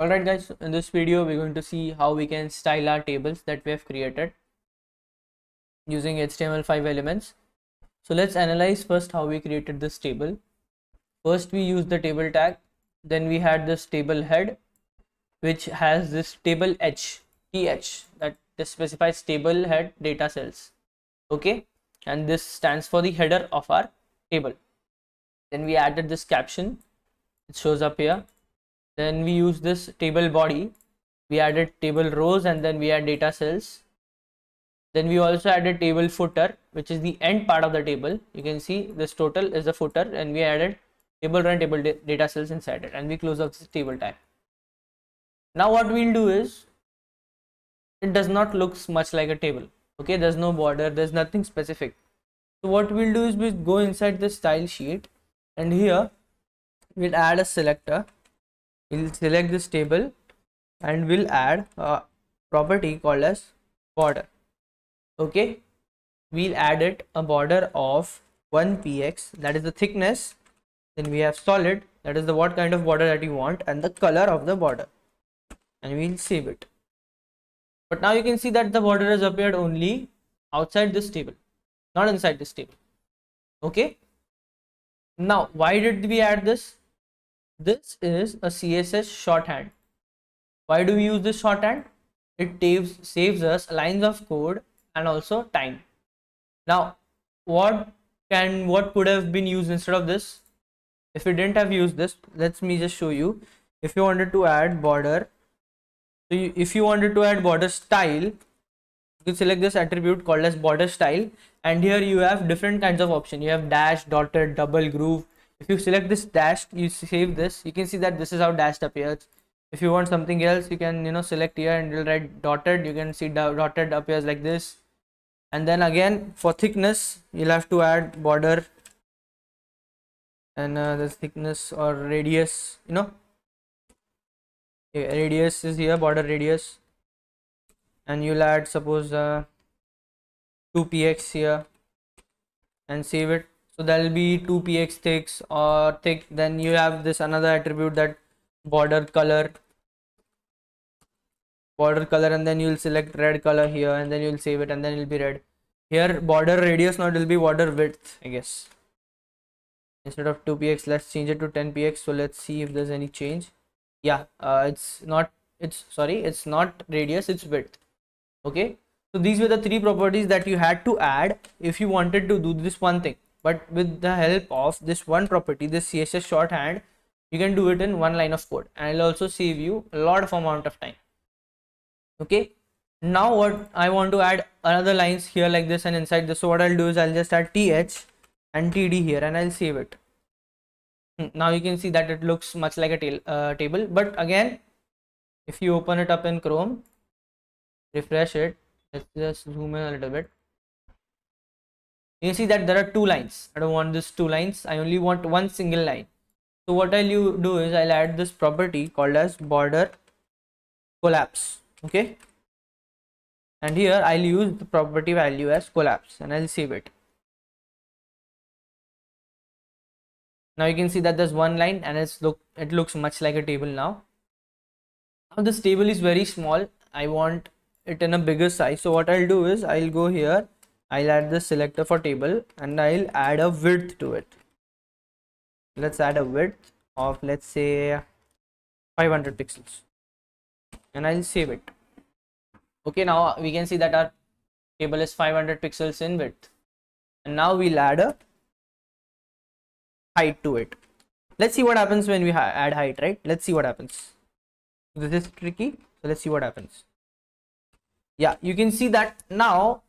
Alright guys, in this video we're going to see how we can style our tables that we have created using HTML5 elements. So let's analyze first how we created this table. First we use the table tag, then we had this table head which has this table h, th that specifies table head data cells. Okay, and this stands for the header of our table. Then we added this caption, it shows up here then we use this table body we added table rows and then we add data cells then we also added table footer which is the end part of the table you can see this total is the footer and we added table run table data cells inside it and we close out this table type now what we'll do is it does not looks much like a table okay there's no border there's nothing specific so what we'll do is we we'll go inside the style sheet and here we'll add a selector we'll select this table and we'll add a property called as border okay we'll add it a border of 1 px that is the thickness then we have solid that is the what kind of border that you want and the color of the border and we'll save it but now you can see that the border has appeared only outside this table not inside this table okay now why did we add this this is a CSS shorthand. Why do we use this shorthand? It saves us lines of code and also time. Now, what can what could have been used instead of this? If we didn't have used this, let me just show you. If you wanted to add border, so you, if you wanted to add border style, you can select this attribute called as border style, and here you have different kinds of option. You have dash, dotted, double, groove, if you select this dashed you save this you can see that this is how dashed appears if you want something else you can you know select here and you'll write dotted you can see dotted appears like this and then again for thickness you'll have to add border and uh, the thickness or radius you know radius is here border radius and you'll add suppose uh, 2px here and save it so there will be 2px thick or thick then you have this another attribute that border color border color and then you'll select red color here and then you'll save it and then it'll be red here border radius now it will be border width i guess instead of 2px let's change it to 10px so let's see if there's any change yeah uh, it's not it's sorry it's not radius it's width okay so these were the three properties that you had to add if you wanted to do this one thing but with the help of this one property this css shorthand you can do it in one line of code and it'll also save you a lot of amount of time okay now what i want to add another lines here like this and inside this so what i'll do is i'll just add th and td here and i'll save it hmm, now you can see that it looks much like a uh, table but again if you open it up in chrome refresh it let's just zoom in a little bit you see that there are two lines i don't want these two lines i only want one single line so what i'll do is i'll add this property called as border collapse okay and here i'll use the property value as collapse and i'll save it now you can see that there's one line and it's look it looks much like a table now now this table is very small i want it in a bigger size so what i'll do is i'll go here I'll add the selector for table and I'll add a width to it. Let's add a width of let's say 500 pixels and I'll save it. Okay, now we can see that our table is 500 pixels in width and now we'll add a height to it. Let's see what happens when we add height, right? Let's see what happens. This is tricky, so let's see what happens. Yeah, you can see that now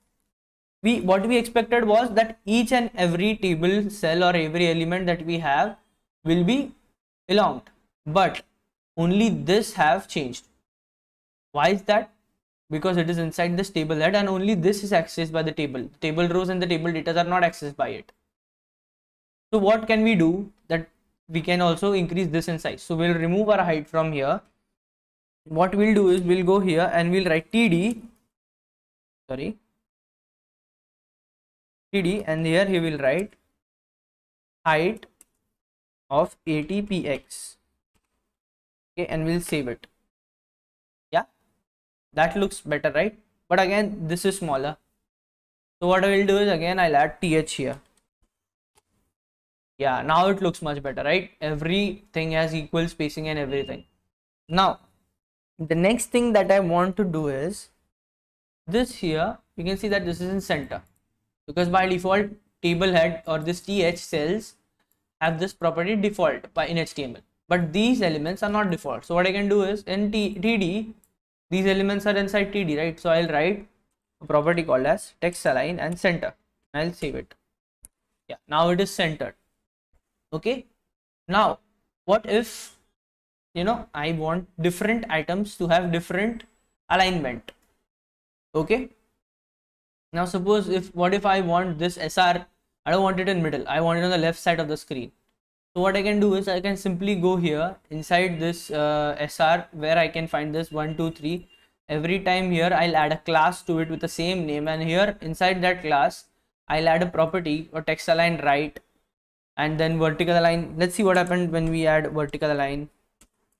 we what we expected was that each and every table cell or every element that we have will be elonged but only this have changed why is that because it is inside this table head and only this is accessed by the table the table rows and the table data are not accessed by it so what can we do that we can also increase this in size so we'll remove our height from here what we'll do is we'll go here and we'll write td sorry td and here he will write height of atpx okay and we'll save it yeah that looks better right but again this is smaller so what I will do is again I'll add th here yeah now it looks much better right everything has equal spacing and everything now the next thing that I want to do is this here you can see that this is in center because by default table head or this th cells have this property default by in html but these elements are not default so what i can do is in T td these elements are inside td right so i'll write a property called as text align and center i'll save it yeah now it is centered okay now what if you know i want different items to have different alignment okay now suppose if, what if I want this SR, I don't want it in middle, I want it on the left side of the screen. So what I can do is I can simply go here inside this uh, SR where I can find this 1, 2, 3. Every time here I'll add a class to it with the same name and here inside that class I'll add a property or text align right and then vertical align. Let's see what happened when we add vertical align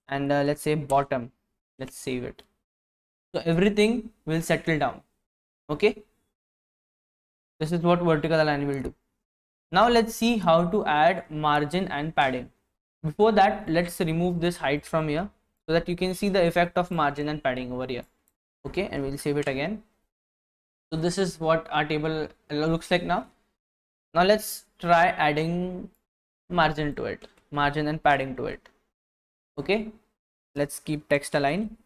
and uh, let's say bottom. Let's save it. So everything will settle down. Okay. This is what vertical align will do. Now let's see how to add margin and padding. Before that, let's remove this height from here so that you can see the effect of margin and padding over here. Okay, and we'll save it again. So this is what our table looks like now. Now let's try adding margin to it, margin and padding to it. Okay, let's keep text align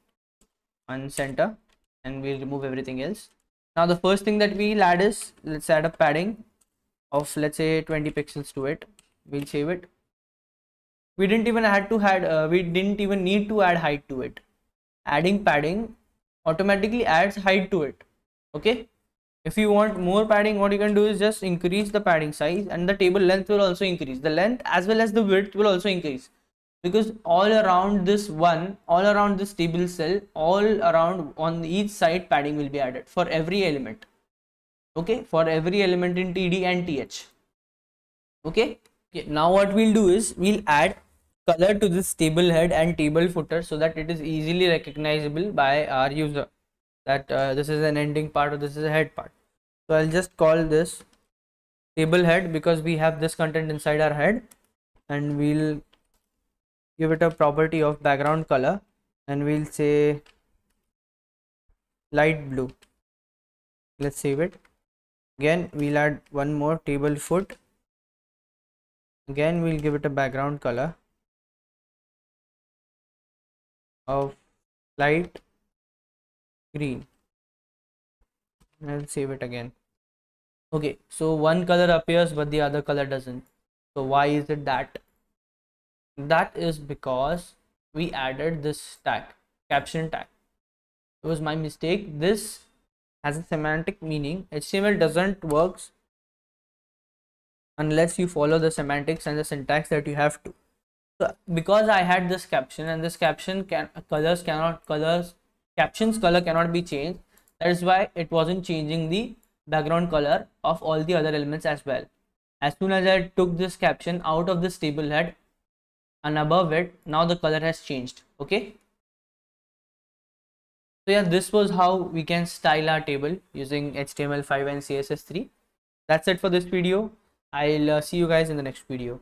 on center and we'll remove everything else now the first thing that we'll add is let's add a padding of let's say 20 pixels to it we'll save it we didn't even add to add uh, we didn't even need to add height to it adding padding automatically adds height to it okay if you want more padding what you can do is just increase the padding size and the table length will also increase the length as well as the width will also increase because all around this one all around this table cell all around on each side padding will be added for every element okay for every element in td and th okay, okay. now what we'll do is we'll add color to this table head and table footer so that it is easily recognizable by our user that uh, this is an ending part or this is a head part so i'll just call this table head because we have this content inside our head and we'll give it a property of background color and we'll say light blue let's save it again we'll add one more table foot again we'll give it a background color of light green and save it again okay so one color appears but the other color doesn't so why is it that that is because we added this tag caption tag it was my mistake this has a semantic meaning html doesn't works unless you follow the semantics and the syntax that you have to so because i had this caption and this caption can colors cannot colors captions color cannot be changed that is why it wasn't changing the background color of all the other elements as well as soon as i took this caption out of this table head and above it now the color has changed okay so yeah this was how we can style our table using html5 and css3 that's it for this video i'll uh, see you guys in the next video